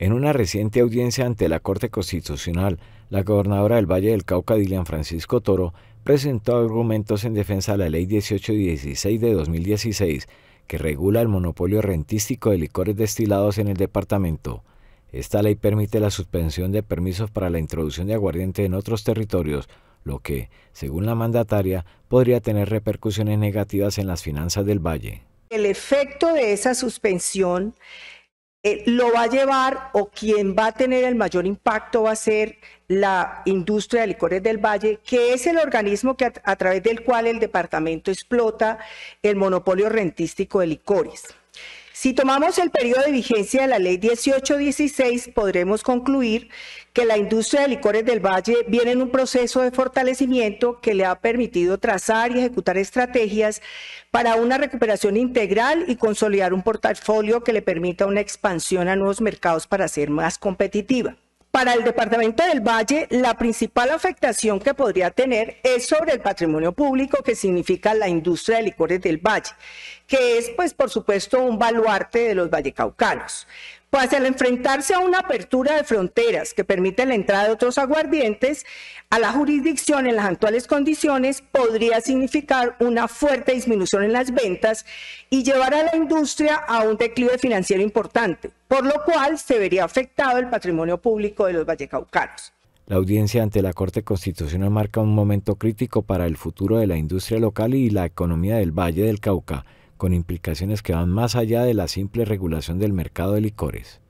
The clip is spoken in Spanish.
En una reciente audiencia ante la Corte Constitucional, la gobernadora del Valle del Cauca, Dilian Francisco Toro, presentó argumentos en defensa de la Ley 1816 de 2016, que regula el monopolio rentístico de licores destilados en el departamento. Esta ley permite la suspensión de permisos para la introducción de aguardiente en otros territorios, lo que, según la mandataria, podría tener repercusiones negativas en las finanzas del valle. El efecto de esa suspensión eh, lo va a llevar o quien va a tener el mayor impacto va a ser la industria de licores del Valle, que es el organismo que a, a través del cual el departamento explota el monopolio rentístico de licores. Si tomamos el periodo de vigencia de la ley 1816, podremos concluir que la industria de licores del Valle viene en un proceso de fortalecimiento que le ha permitido trazar y ejecutar estrategias para una recuperación integral y consolidar un portafolio que le permita una expansión a nuevos mercados para ser más competitiva para el Departamento del Valle, la principal afectación que podría tener es sobre el patrimonio público, que significa la industria de licores del Valle, que es, pues, por supuesto, un baluarte de los vallecaucanos. Pues al enfrentarse a una apertura de fronteras que permite la entrada de otros aguardientes a la jurisdicción en las actuales condiciones podría significar una fuerte disminución en las ventas y llevar a la industria a un declive financiero importante, por lo cual se vería afectado el patrimonio público de los vallecaucanos. La audiencia ante la Corte Constitucional marca un momento crítico para el futuro de la industria local y la economía del Valle del Cauca con implicaciones que van más allá de la simple regulación del mercado de licores.